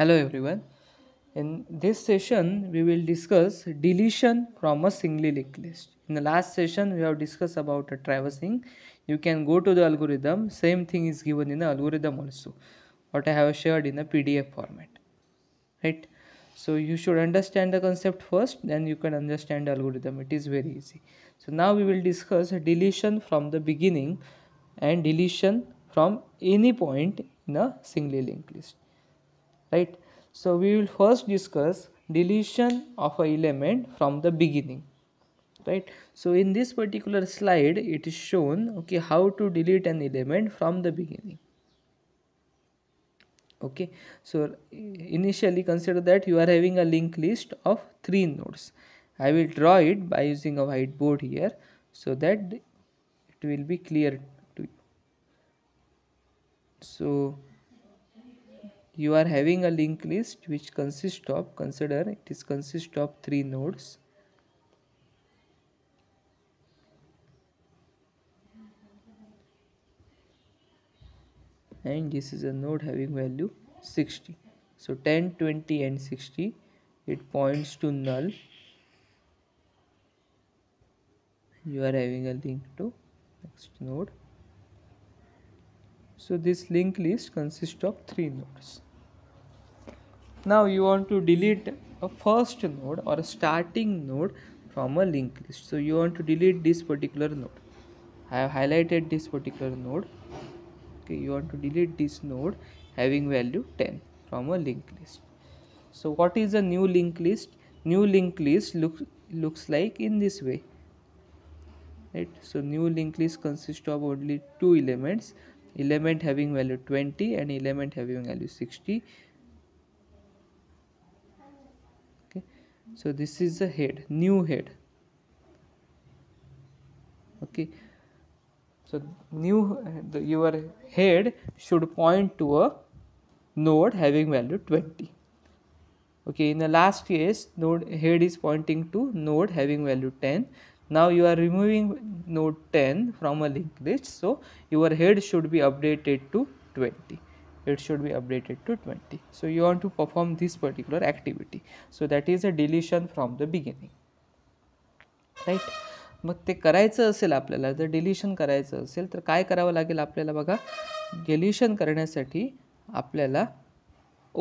Hello everyone. In this session, we will discuss deletion from a singly linked list. In the last session, we have discussed about traversing. You can go to the algorithm. Same thing is given in the algorithm also. What I have shared in a PDF format. Right. So you should understand the concept first. Then you can understand the algorithm. It is very easy. So now we will discuss deletion from the beginning and deletion from any point in a singly linked list right so we will first discuss deletion of a element from the beginning right so in this particular slide it is shown okay how to delete an element from the beginning okay so initially consider that you are having a linked list of three nodes i will draw it by using a whiteboard here so that it will be clear to you so you are having a linked list which consists of consider it is consist of three nodes and this is a node having value 60 so 10 20 and 60 it points to null you are having a link to next node so this linked list consists of three nodes now you want to delete a first node or a starting node from a linked list so you want to delete this particular node i have highlighted this particular node okay you want to delete this node having value 10 from a linked list so what is a new linked list new linked list looks looks like in this way right so new linked list consists of only two elements element having value 20 and element having value 60 so this is the head new head okay so new the, your head should point to a node having value 20 okay in the last case node head is pointing to node having value 10 now you are removing node 10 from a linked list so your head should be updated to 20 it should be updated to 20 so you want to perform this particular activity so that is a deletion from the beginning right मग ते करायचं असेल आपल्याला जर deletion करायचं असेल तर काय करावं लागेल आपल्याला बघा डिलिशन करण्यासाठी आपल्याला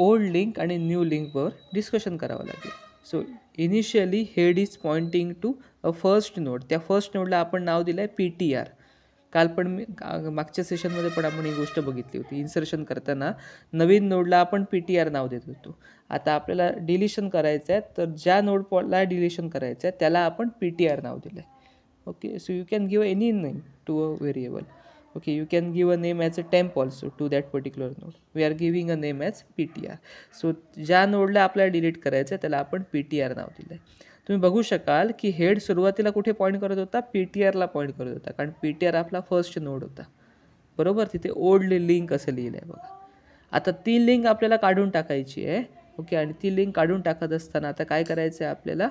ओल्ड लिंक आणि न्यू लिंकवर डिस्कशन करावं लागेल so initially head is pointing to a first node त्या फर्स्ट नोडला आपण नाव दिलं आहे पी टी आर काल पण मी मागच्या सेशनमध्ये पण आपण ही गोष्ट बघितली होती इन्सर्शन करताना नवीन नोडला आपण पी टी आर नाव देत होतो आता आपल्याला डिलिशन करायचं आहे तर ज्या नोडला डिलिशन करायचं आहे त्याला आपण पी टी आर नाव दिलं आहे okay so you can give any name to a variable okay you can give a name as a temp also to that particular node we are giving a name as P T R so ज्या नोडला आपल्याला delete करायचं आहे त्याला आपण P T R नाव दिलं आहे तुम्ही बघू शकाल की हेड सुरुवातीला कुठे पॉईंट करत होता पी टी आरला पॉईंट करत होता कारण पी टी आर आपला फर्स्ट नोड होता बरोबर तिथे ओल्ड लिंक असं लिहिलं आहे बघा आता ती लिंक आपल्याला काढून टाकायची आहे ओके आणि ती लिंक काढून टाकत असताना आता काय करायचं आहे आपल्याला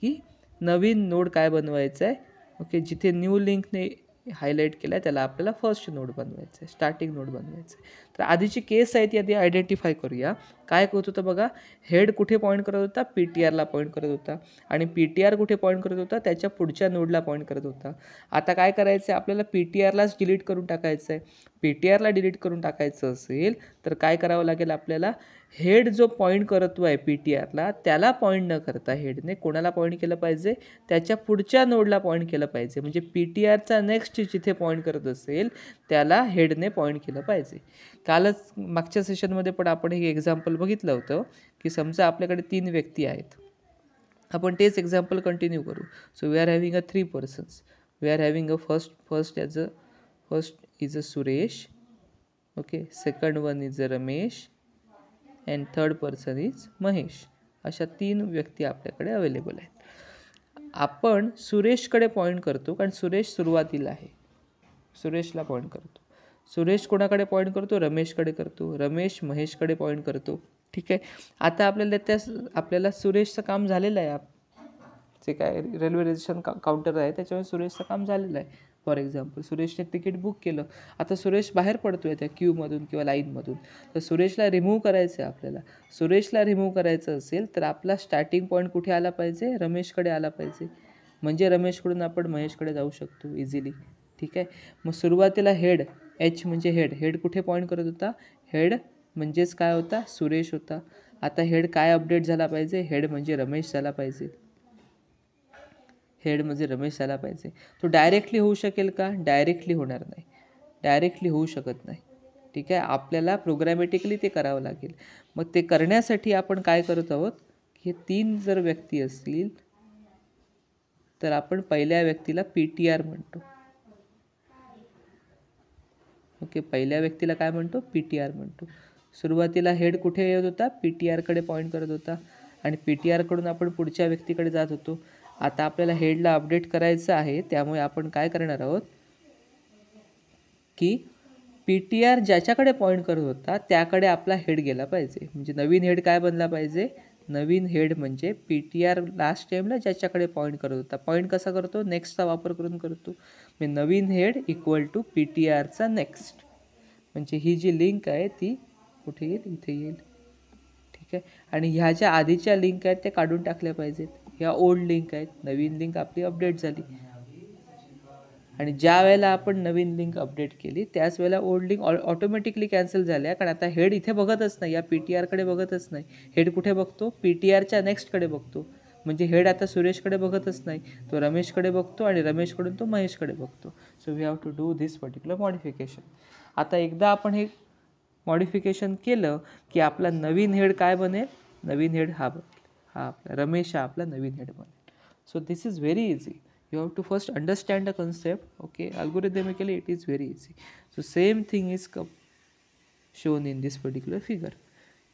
की नवीन नोड काय बनवायचं आहे ओके जिथे न्यू लिंकने हायलाईट केला आहे त्याला आपल्याला फर्स्ट नोड बनवायचं आहे स्टार्टिंग नोड बनवायचं आहे तर आधीची केस आहे ती आधी आयडेंटिफाय करूया काय करत होतं बघा हेड कुठे पॉईंट करत होता पी टी आरला पॉईंट करत होता आणि पी टी आर कुठे पॉईंट करत होता त्याच्या पुढच्या नोडला पॉईंट करत होता आता काय करायचं आहे आपल्याला पी टी आरलाच डिलीट करून टाकायचं आहे पी टी आरला डिलीट करून टाकायचं असेल तर काय करावं लागेल आपल्याला हेड जो पॉईंट करतो आहे पी टी आरला त्याला पॉईंट न करता हेडने कोणाला पॉईंट केलं पाहिजे त्याच्या पुढच्या नोडला पॉईंट केलं पाहिजे म्हणजे पी टी आरचा नेक्स्ट जिथे पॉईंट करत असेल त्याला हेडने पॉईंट केलं पाहिजे कालच मागच्या सेशनमध्ये पण आपण एक एक्झाम्पल बघितलं होतं की समजा आपल्याकडे तीन व्यक्ती आहेत आपण तेच एक्झाम्पल कंटिन्यू करू so we are having a three persons we are having a first first as a first is a Suresh okay second one is a Ramesh and third person is Mahesh अशा तीन व्यक्ती आपल्याकडे अवेलेबल आहेत आपण सुरेशकडे पॉईंट करतो कारण सुरेश सुरुवातीला आहे सुरेशला पॉईंट करतो सुरेश कोणाकडे पॉईंट करतो रमेशकडे करतो रमेश महेशकडे पॉईंट करतो ठीक आहे आता आपल्याला त्या आपल्याला सुरेशचं काम झालेलं आहे जे काय रेल्वे रजिस्ट्रेशन का काउंटर आहे त्याच्यामुळे सुरेशचं काम झालेलं आहे फॉर एक्झाम्पल सुरेशने तिकीट बुक केलं आता सुरेश बाहेर पडतो आहे त्या क्यूमधून किंवा लाईनमधून तर सुरेशला रिमूव्ह करायचं आहे आपल्याला सुरेशला रिमूव्ह करायचं असेल तर आपला स्टार्टिंग पॉईंट कुठे आला पाहिजे रमेशकडे आला पाहिजे म्हणजे रमेशकडून आपण महेशकडे जाऊ शकतो इझिली ठीक आहे मग सुरुवातीला हेड एच म्हणजे हेड हेड कुठे पॉईंट करत होता हेड म्हणजेच काय होता सुरेश होता आता हेड काय अपडेट झाला पाहिजे हेड म्हणजे रमेश झाला पाहिजे हेड म्हणजे रमेश झाला पाहिजे तो डायरेक्टली होऊ शकेल का डायरेक्टली होणार नाही डायरेक्टली होऊ शकत नाही ठीक आहे आपल्याला प्रोग्रॅमॅटिकली ते करावं लागेल मग ते करण्यासाठी आपण काय करत आहोत हे तीन जर व्यक्ती असतील तर आपण पहिल्या व्यक्तीला पी टी आर म्हणतो ओके पहिल्या व्यक्तीला काय म्हणतो पी टी आर म्हणतो सुरुवातीला हेड कुठे येत होता पी टी आरकडे पॉईंट करत होता आणि पी टी आरकडून आपण पुढच्या व्यक्तीकडे जात होतो आता आपल्याला हेडला अपडेट करायचं आहे त्यामुळे आपण काय करणार आहोत की पी टी आर ज्याच्याकडे पॉईंट करत होता त्याकडे आपला हेड गेला पाहिजे म्हणजे नवीन हेड काय बनला पाहिजे नवीन हेड म्हणजे पी टी आर लास्ट टाईमला ज्याच्याकडे पॉईंट करत होता पॉईंट कसा करतो नेक्स्टचा वापर करून करतो म्हणजे नवीन head equal to P T आरचा नेक्स्ट म्हणजे ही जी लिंक आहे ती कुठे येईल इथे येईल ठीक आहे आणि ह्या ज्या आधीच्या लिंक आहेत त्या काढून टाकल्या पाहिजेत ह्या ओल्ड लिंक आहेत नवीन लिंक आपली अपडेट झाली आणि ज्या वेळेला आपण नवीन लिंक अपडेट केली त्याच वेळेला ओल्ड लिंक ऑटोमॅटिकली कॅन्सल झाल्या कारण आता हेड इथे बघतच नाही या पी टी आरकडे बघतच नाही हेड कुठे बघतो पी टी आरच्या नेक्स्टकडे बघतो म्हणजे हेड आता सुरेशकडे बघतच नाही तो रमेशकडे बघतो आणि रमेशकडून तो महेशकडे बघतो so we have to do this particular modification आता एकदा आपण हे मॉडिफिकेशन केलं की आपला नवीन हेड काय बनेल नवीन हेड हा बनेल हा आपला रमेश हा आपला नवीन हेड बनेल so this is very easy you you to first understand a the okay okay it is very easy so same thing is is shown in this particular figure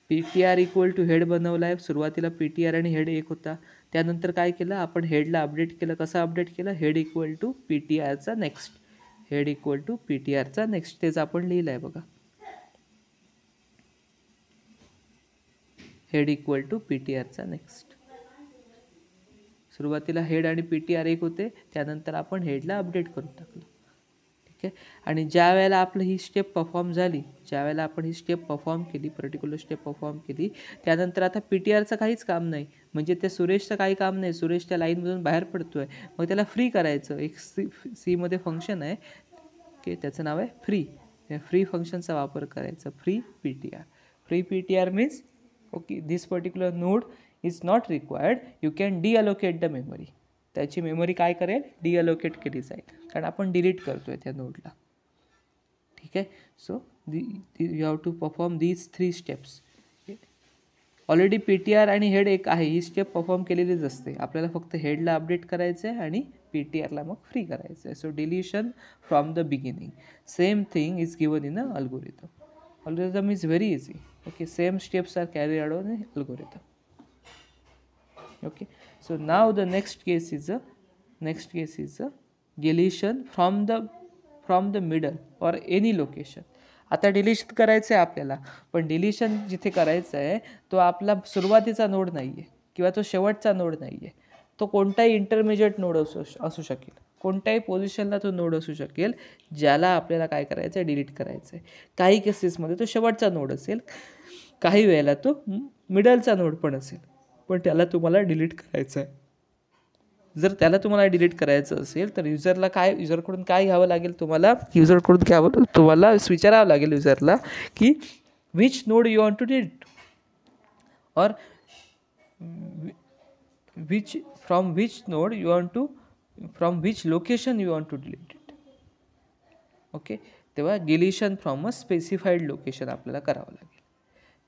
P T R equal to head बनवला आहे सुरुवातीला P T R आणि head एक होता त्यानंतर काय केलं आपण हेडला अपडेट केलं कसं अपडेट केलं head equal to P T आरचा next head equal to P T आरचा नेक्स्ट तेच आपण लिहिलं आहे बघा head equal to P T आरचा नेक्स्ट सुरुवातीला हेड आणि पी टी आर एक होते त्यानंतर आपण हेडला अपडेट करून टाकलं ठीक आहे आणि ज्या वेळेला आपलं ही स्टेप परफॉर्म झाली ज्या वेळेला आपण ही स्टेप परफॉर्म केली पर्टिक्युलर स्टेप परफॉर्म केली त्यानंतर आता पी टी आरचं काहीच काम नाही म्हणजे त्या सुरेशचं काही काम नाही सुरेश त्या लाईनमधून बाहेर पडतो आहे मग त्याला फ्री करायचं एक सी सीमध्ये फंक्शन आहे की त्याचं नाव आहे फ्री फ्री फंक्शनचा वापर करायचा free P T R free P T R means okay this particular node is not required you can deallocate the memory त्याची मेमरी काय करेल डीअलोकेट केली जाईल कारण आपण डिलीट करतो आहे त्या नोटला ठीक आहे so the you have to perform these three steps already P T R आणि हेड एक आहे ही स्टेप परफॉर्म केलेलीच असते आपल्याला फक्त हेडला अपडेट करायचं आहे आणि पी टी आरला मग फ्री करायचं आहे so deletion from the beginning same thing is given in a algorithm algorithm is very easy okay same steps are carry out in algorithm okay so now the next case is a next case is a deletion from the from the middle or any location आता deletion करायचं आहे आपल्याला पण deletion जिथे करायचं आहे तो आपला सुरुवातीचा नोड नाही आहे किंवा तो शेवटचा नोड नाही आहे तो कोणताही इंटरमिजिएट नोड असू असू शकेल कोणत्याही पोझिशनला तो नोड असू शकेल ज्याला आपल्याला काय करायचं आहे डिलीट करायचं आहे काही केसेसमध्ये तो शेवटचा नोड असेल काही वेळेला तो मिडलचा नोड पण असेल पण त्याला तुम्हाला डिलीट करायचं आहे जर त्याला तुम्हाला डिलीट करायचं असेल तर युजरला काय युजरकडून काय घ्यावं लागेल तुम्हाला युजरकडून घ्यावं तुम्हाला विचारावं लागेल युजरला की which node you want to delete और which from which node you want to from which location you want to delete it okay तेव्हा deletion from a specified location आपल्याला करावं लागेल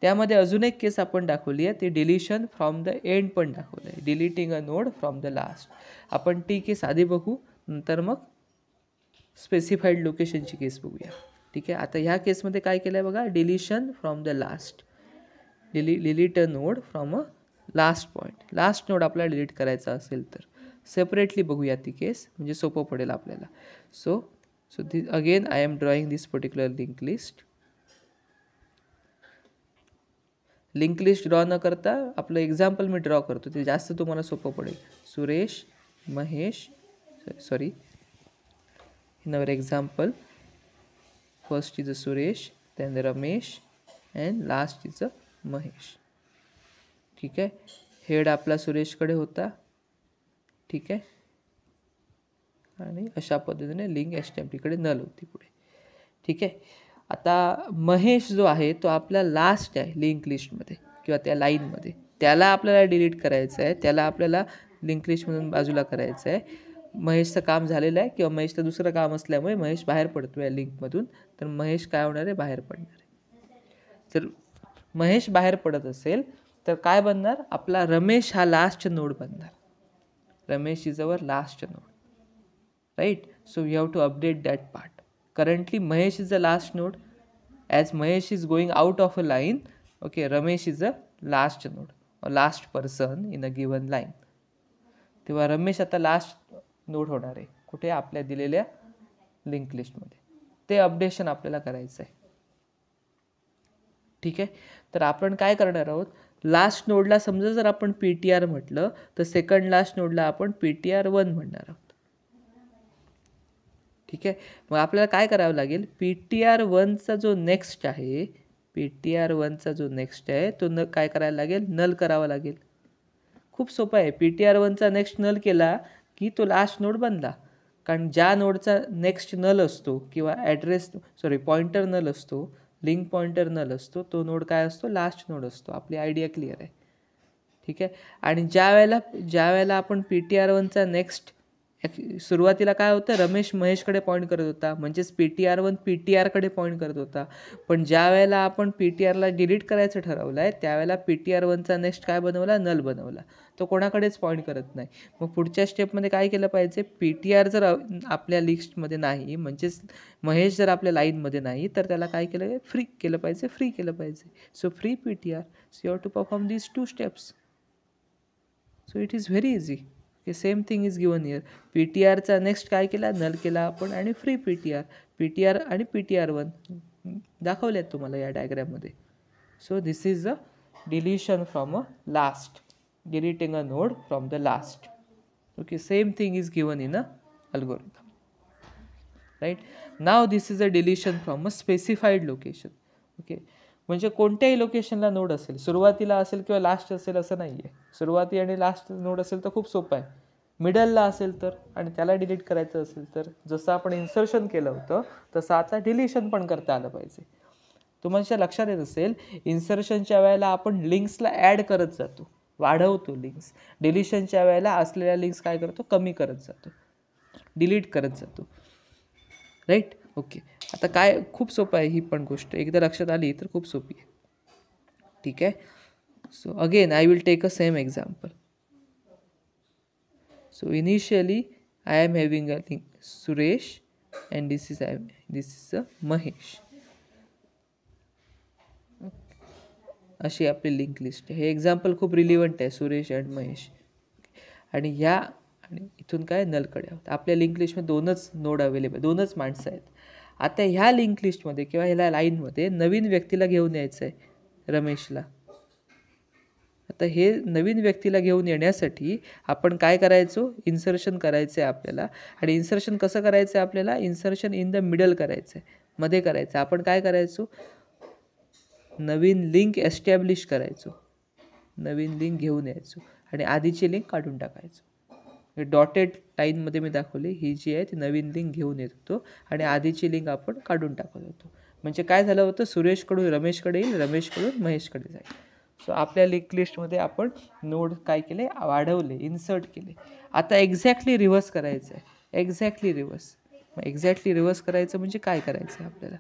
त्यामध्ये अजून एक केस आपण दाखवली आहे ती डिलिशन फ्रॉम द एंड पण दाखवलं आहे deleting a node from the last आपण ती केस आधी बघू नंतर मग स्पेसिफाईड लोकेशनची केस बघूया ठीक आहे आता ह्या केसमध्ये काय केलं आहे बघा डिलिशन फ्रॉम द लास्ट डिली delete a node from a last point last node आपल्याला डिलीट करायचा असेल तर सेपरेटली बघूया ती केस म्हणजे सोपं पडेल आपल्याला so so the again I am drawing this particular link list link list draw न करता आपलं एक्झाम्पल मी ड्रॉ करतो ते जास्त तुम्हाला सोपं पडेल सुरेश महेश सॉरी नवर example first is a Suresh then Ramesh and last is a Mahesh ठीक आहे हेड आपला सुरेशकडे होता ठीक आहे आणि अशा पद्धतीने लिंक एस टी एम टीकडे नल होती पुढे ठीक आहे आता महेश जो आहे तो आपला लास्ट आहे लिंक लिस्टमध्ये किंवा त्या लाईनमध्ये त्याला आपल्याला डिलीट करायचं आहे त्याला आपल्याला लिंक लिस्टमधून बाजूला करायचं आहे महेशचं काम झालेलं आहे किंवा महेशचं दुसरं काम असल्यामुळे महेश बाहेर पडतो या लिंकमधून तर महेश काय होणार आहे बाहेर पडणार आहे तर महेश बाहेर पडत असेल तर काय बनणार आपला रमेश हा लास्ट नोड बनणार Ramesh is our last node right so we have to update that part currently Mahesh is the last node as Mahesh is going out of a line okay Ramesh is a last node last person in a given line तेव्हा रमेश आता last node होणार आहे कुठे आपल्या दिलेल्या link लिस्टमध्ये ते updation आपल्याला करायचं आहे ठीक आहे तर आपण काय करणार आहोत लास्ट नोडला समजा जर आपण पी टी आर म्हटलं तर सेकंड लास्ट नोडला आपण पी टी आर वन म्हणणार आहोत ठीक आहे मग आपल्याला काय करावं लागेल पी टी आर वनचा जो नेक्स्ट आहे पी टी आर वनचा जो नेक्स्ट आहे तो न काय करायला लागेल नल करावा लागेल खूप सोपं आहे पी टी आर वनचा नेक्स्ट नल केला की तो लास्ट नोड बनला कारण ज्या नोडचा नेक्स्ट नल असतो किंवा ॲड्रेस सॉरी पॉइंटर नल असतो लिंक पॉइंटर नल असतो तो नोड काय असतो लास्ट नोड असतो आपली आयडिया क्लिअर आहे ठीक आहे आणि ज्या वेळेला ज्या वेळेला आपण पी टी आर वनचा नेक्स्ट सुरुवातीला काय होतं रमेश महेशकडे पॉईंट करत होता म्हणजेच P T R one P T आरकडे पॉईंट करत होता पण ज्या वेळेला आपण पी टी आरला डिलीट करायचं ठरवलं आहे त्यावेळेला पी टी आर वनचा नेक्स्ट काय बनवला नल बनवला तो कोणाकडेच पॉईंट करत नाही मग पुढच्या स्टेपमध्ये काय केलं पाहिजे पी टी आर जर आपल्या लिस्टमध्ये नाही म्हणजेच महेश जर आपल्या लाईनमध्ये नाही तर त्याला काय केलं फ्री केलं पाहिजे फ्री केलं पाहिजे so free P T R so you to perform these two steps so it is very easy हे same thing is given here P T आरचा नेक्स्ट काय केला नल केला आपण आणि free P T R P T R आणि P T R one दाखवल्यात तुम्हाला या डायग्रॅममध्ये so this is a deletion from a last deleting a node from the last okay same thing is given in a algorithm right now this is a deletion from a specified location okay म्हणजे कोणत्याही लोकेशनला node असेल सुरुवातीला असेल किंवा last असेल असं नाही आहे सुरुवाती आणि लास्ट नोड असेल तर खूप सोपं आहे मिडलला असेल तर आणि त्याला डिलीट करायचं असेल तर जसं आपण इन्सर्शन केलं होतं तसं आता डिलिशन पण करता आलं पाहिजे तुम्हाला लक्षात येत असेल इन्सर्शनच्या वेळेला आपण लिंक्सला ॲड करत जातो वाढवतो लिंक्स डिलिशनच्या वेळेला असलेल्या लिंक्स काय करतो कमी करत जातो डिलीट करत जातो राईट ओके आता काय खूप सोपं आहे ही पण गोष्ट एकदा लक्षात आली तर खूप सोपी आहे ठीक आहे so again I will take a same example so initially I am having a thing Suresh and this is I this is a Mahesh अशी आपली लिंक लिस्ट आहे हे एक्झाम्पल खूप रिलिव्हंट आहे सुरेश अँड महेश आणि ह्या आणि इथून काय नलकड्या आहोत आपल्या लिंक लिस्टमध्ये दोनच नोड अवेलेबल दोनच माणसं आहेत आता ह्या लिंक लिस्टमध्ये किंवा ह्या लाईनमध्ये नवीन व्यक्तीला घेऊन यायचं आहे रमेशला आता हे नवीन व्यक्तीला घेऊन येण्यासाठी आपण काय करायचो इन्सर्शन करायचं आहे आपल्याला आणि इन्सर्शन कसं करायचं आहे आपल्याला इन्सर्शन इन द मिडल करायचं आहे मध्ये करायचं आहे आपण काय करायचो नवीन लिंक एस्टॅब्लिश करायचो नवीन लिंक घेऊन यायचो आणि आधीची लिंक काढून टाकायचो डॉटेड लाईनमध्ये मी दाखवली ही जी आहे ती नवीन लिंक घेऊन येत होतो आणि आधीची लिंक आपण काढून टाकत होतो म्हणजे काय झालं होतं सुरेशकडून रमेशकडे येईल रमेशकडून महेशकडे जाईल सो आपल्या लिंक लिस्टमध्ये आपण नोड काय केले वाढवले इन्सर्ट केले आता एक्झॅक्टली रिव्हर्स करायचं आहे एक्झॅक्टली रिव्हर्स मग एक्झॅक्टली रिव्हर्स करायचं म्हणजे काय करायचं आहे आपल्याला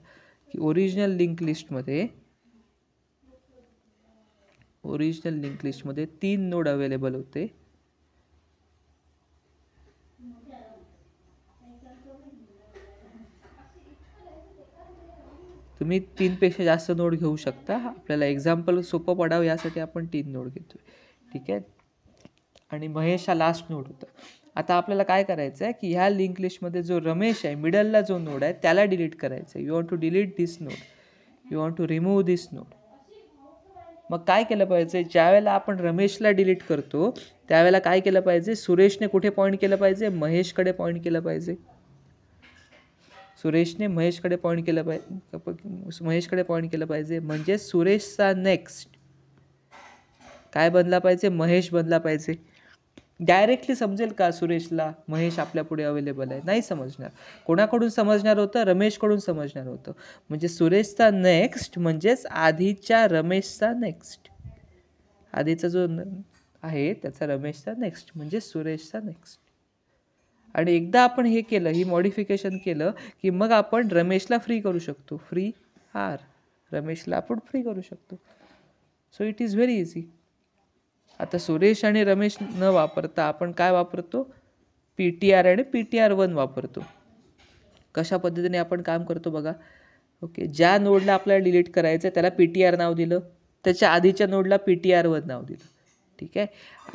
की ओरिजिनल लिंक लिस्टमध्ये ओरिजिनल लिंक लिस्टमध्ये तीन नोड अवेलेबल होते तुम्ही तीन पेक्षा जास्त नोड घेऊ शकता आपल्याला एक्झाम्पल सोपं पडावं यासाठी आपण तीन नोड घेतोय ठीक आहे आणि महेश हा लास्ट नोड होता आता आपल्याला काय करायचं आहे की ह्या लिंक लिस्टमध्ये जो रमेश आहे मिडलला जो नोड आहे त्याला डिलीट करायचं आहे you want to delete this node you want to remove this node मग काय केलं पाहिजे वेळेला आपण रमेशला डिलीट करतो त्यावेळेला काय केलं पाहिजे सुरेशने कुठे पॉईंट केलं पाहिजे महेशकडे पॉईंट केलं पाहिजे सुरेशने महेशकडे पॉईंट केलं पाहिजे महेशकडे पॉईंट केलं पाहिजे म्हणजे सुरेशचा नेक्स्ट काय बनला पाहिजे महेश बनला पाहिजे डायरेक्टली समजेल का सुरेशला महेश आपल्यापुढे अवेलेबल आहे नाही समजणार कोणाकडून समजणार होतं रमेशकडून समजणार होतं म्हणजे सुरेशचा नेक्स्ट म्हणजेच आधीच्या रमेशचा नेक्स्ट आधीचा जो आहे त्याचा रमेशचा नेक्स्ट म्हणजे सुरेशचा नेक्स्ट आणि एकदा आपण हे केलं ही मॉडिफिकेशन केलं की मग आपण रमेशला फ्री करू शकतो फ्री आर रमेशला आपण फ्री करू शकतो so it is very easy आता सुरेश आणि रमेश न वापरता आपण काय वापरतो पी टी आर आणि पी टी आर वन वापरतो कशा पद्धतीने आपण काम करतो बघा ओके ज्या नोडला आपल्याला डिलीट करायचं आहे त्याला पी टी आर नाव दिलं त्याच्या आधीच्या नोडला पी टी आर वन नाव दिलं ठीक आहे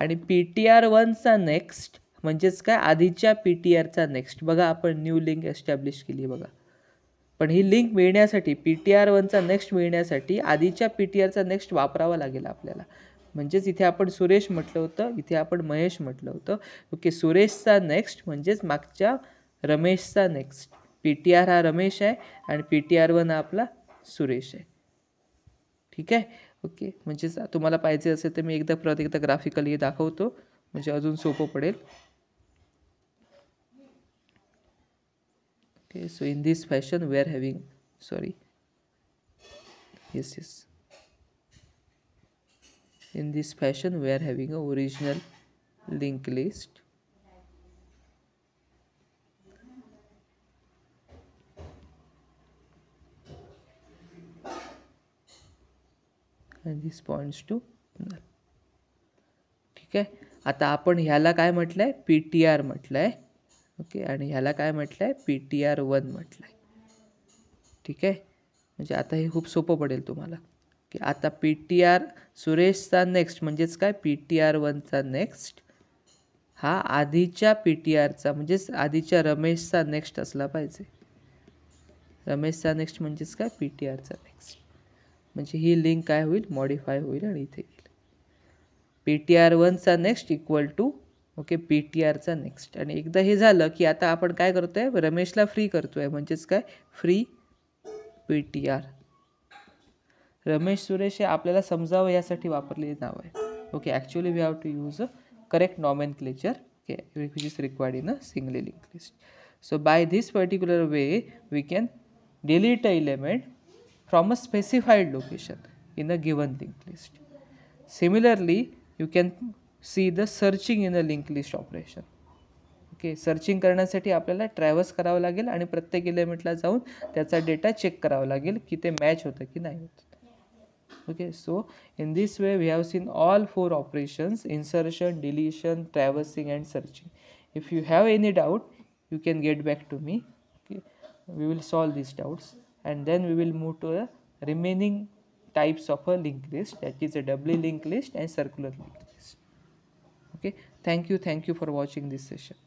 आणि पी टी आर वनचा नेक्स्ट म्हणजेच काय आधीच्या पी टी आरचा नेक्स्ट बघा आपण न्यू लिंक एस्टॅब्लिश केली बघा पण ही लिंक मिळण्यासाठी पी टी आर वनचा नेक्स्ट मिळण्यासाठी आधीच्या पी टी आरचा नेक्स्ट वापरावा लागेल आपल्याला म्हणजेच इथे आपण सुरेश म्हटलं होतं इथे आपण महेश म्हटलं होतं ओके सुरेशचा नेक्स्ट म्हणजेच मागच्या रमेशचा नेक्स्ट पी टी आर हा रमेश आहे आणि पी टी आर वन हा आपला सुरेश आहे ठीक आहे ओके म्हणजेच तुम्हाला पाहिजे असेल तर मी एकदा परत एकदा ग्राफिकली दाखवतो म्हणजे अजून सोपं पडेल okay so in this fashion we are having sorry yes yes in this fashion we are having a original link list And this points to, ठीक आहे आता आपण ह्याला काय म्हटलं आहे पी टी आर म्हटलं आहे ओके आणि ह्याला काय म्हटलं आहे पी टी आर वन म्हटलं आहे ठीक आहे म्हणजे आता हे खूप सोपं पडेल तुम्हाला की आता पी टी आर सुरेशचा नेक्स्ट म्हणजेच काय पी टी आर वनचा नेक्स्ट हा आधीच्या पी टी आरचा म्हणजेच आधीच्या रमेशचा नेक्स्ट असला पाहिजे रमेशचा नेक्स्ट म्हणजेच काय पी टी आरचा नेक्स्ट म्हणजे ही लिंक काय होईल मॉडिफाय होईल आणि इथे येईल पी टी आर वनचा next equal to okay P T आरचा नेक्स्ट आणि एकदा हे झालं की आता आपण काय करतो आहे रमेशला फ्री करतो आहे म्हणजेच काय free P T R Ramesh Suresh हे आपल्याला समजावं यासाठी वापरलेले नाव आहे okay actually we have to use a correct nomenclature okay which is required in a link list so by this particular way we can delete a element from a specified location in a given link list similarly you can see the searching in a link list operation okay सर्चिंग करण्यासाठी आपल्याला travels करावं लागेल आणि प्रत्येक एलिमेंटला जाऊन त्याचा data check करावा लागेल की ते मॅच होतं की नाही होतं okay so in this way we have seen all four operations insertion deletion traversing and searching if you have any doubt you can get back to me okay we will solve this doubts and then we will move to a remaining types of a link list that is a doubly link list and circular link okay thank you thank you for watching this session